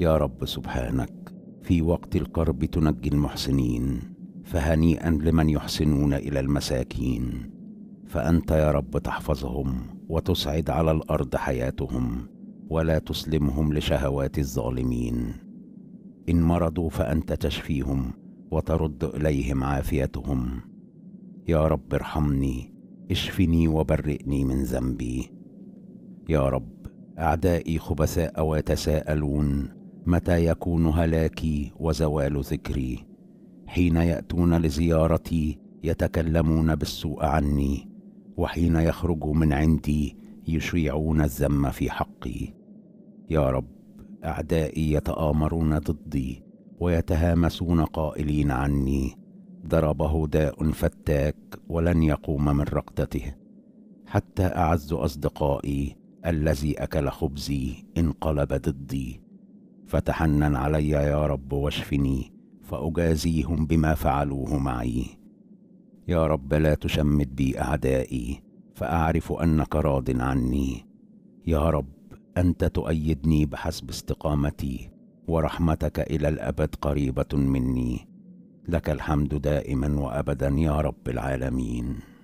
يا رب سبحانك في وقت القرب تنجي المحسنين فهنيئا لمن يحسنون الى المساكين فانت يا رب تحفظهم وتسعد على الارض حياتهم ولا تسلمهم لشهوات الظالمين ان مرضوا فانت تشفيهم وترد اليهم عافيتهم يا رب ارحمني اشفني وبرئني من ذنبي يا رب اعدائي خبثاء ويتساءلون متى يكون هلاكي وزوال ذكري حين ياتون لزيارتي يتكلمون بالسوء عني وحين يخرجوا من عندي يشيعون الذم في حقي يا رب اعدائي يتامرون ضدي ويتهامسون قائلين عني ضربه داء فتاك ولن يقوم من رقدته حتى اعز اصدقائي الذي اكل خبزي انقلب ضدي فتحنن علي يا رب واشفني فأجازيهم بما فعلوه معي يا رب لا تشمت بي أعدائي فأعرف أنك راض عني يا رب أنت تؤيدني بحسب استقامتي ورحمتك إلى الأبد قريبة مني لك الحمد دائما وأبدا يا رب العالمين